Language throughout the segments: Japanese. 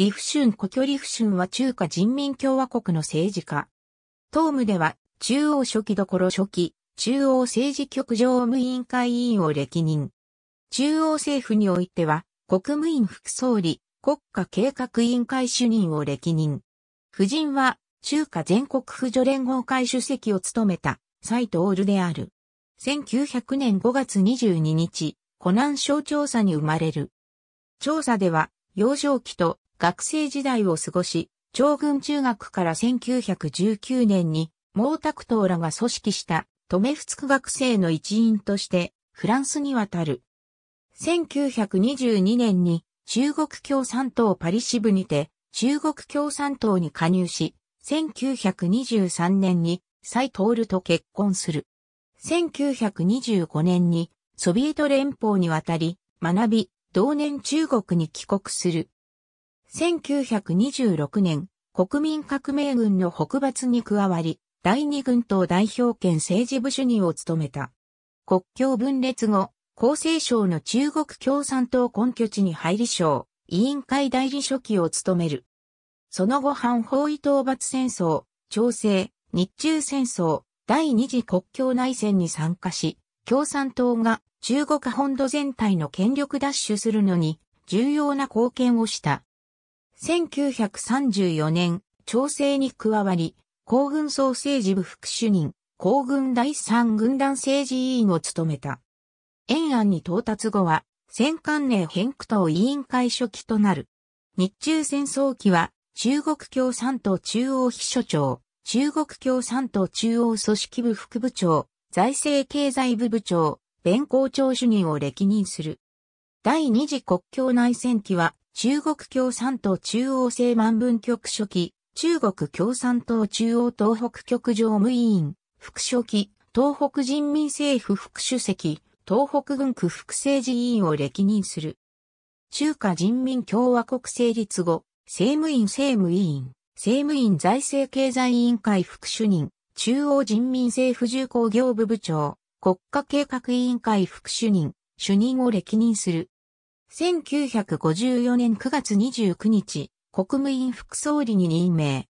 李夫春故郷李夫春は中華人民共和国の政治家。東務では、中央書記どころ初期、中央政治局常務委員会委員を歴任。中央政府においては、国務院副総理、国家計画委員会主任を歴任。夫人は、中華全国婦女連合会主席を務めた、斎藤である。1900年5月22日、湖南省調査に生まれる。調査では、幼少期と学生時代を過ごし、長軍中学から1919年に毛沢東らが組織した留メフ学生の一員としてフランスに渡る。1922年に中国共産党パリ支部にて中国共産党に加入し、1923年に蔡ると結婚する。1925年にソビエト連邦に渡り、学び、同年中国に帰国する。1926年、国民革命軍の北伐に加わり、第二軍党代表権政治部主任を務めた。国境分裂後、厚生省の中国共産党根拠地に入り省、委員会代理書記を務める。その後反包囲討伐戦争、調整、日中戦争、第二次国境内戦に参加し、共産党が中国本土全体の権力奪取するのに重要な貢献をした。1934年、調整に加わり、皇軍総政治部副主任、皇軍第三軍団政治委員を務めた。延安に到達後は、戦艦令変区党委員会書記となる。日中戦争期は、中国共産党中央秘書長、中国共産党中央組織部副部長、財政経済部部長、弁公庁主任を歴任する。第二次国境内戦期は、中国共産党中央政満文局書記、中国共産党中央東北局常務委員、副書記、東北人民政府副主席、東北軍区副政治委員を歴任する。中華人民共和国成立後、政務院政務委員、政務院財政経済委員会副主任、中央人民政府重工業部部長、国家計画委員会副主任、主任を歴任する。1954年9月29日、国務院副総理に任命。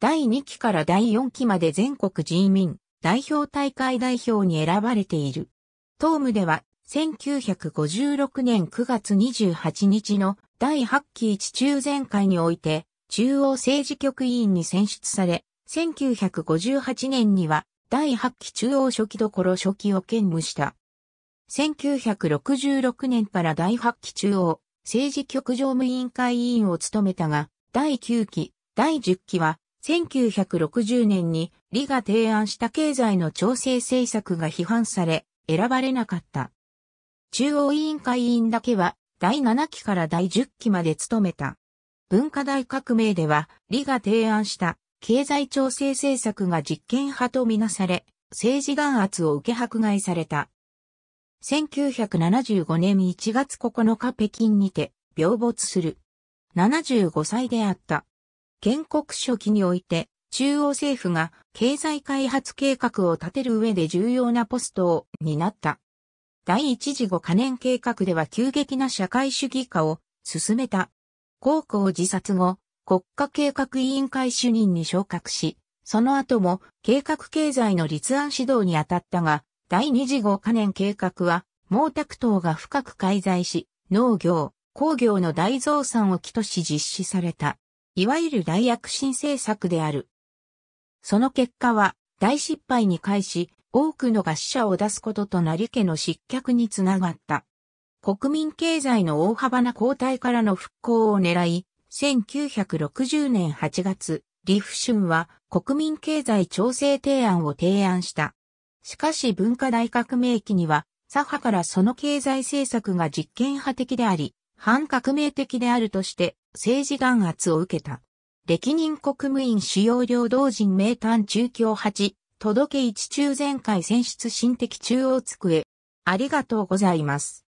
第2期から第4期まで全国人民代表大会代表に選ばれている。党務では1956年9月28日の第8期一中全会において中央政治局委員に選出され、1958年には第8期中央書記どころ書記を兼務した。1966年から第8期中央政治局常務委員会委員を務めたが、第9期、第10期は、1960年に李が提案した経済の調整政策が批判され、選ばれなかった。中央委員会委員だけは、第7期から第10期まで務めた。文化大革命では、李が提案した経済調整政策が実験派とみなされ、政治弾圧を受け迫害された。1975年1月9日北京にて病没する。75歳であった。建国初期において、中央政府が経済開発計画を立てる上で重要なポストを担った。第一次五カ年計画では急激な社会主義化を進めた。高校自殺後、国家計画委員会主任に昇格し、その後も計画経済の立案指導に当たったが、第二次五カ年計画は、毛沢東が深く介在し、農業、工業の大増産を起とし実施された。いわゆる大躍進政策である。その結果は、大失敗に返し、多くのが死者を出すこととなり家の失脚につながった。国民経済の大幅な後退からの復興を狙い、1960年8月、李富春は国民経済調整提案を提案した。しかし文化大革命期には、左派からその経済政策が実験派的であり、反革命的であるとして政治弾圧を受けた。歴任国務院主要領導人名探中京八、届け一中前回選出新的中央机。ありがとうございます。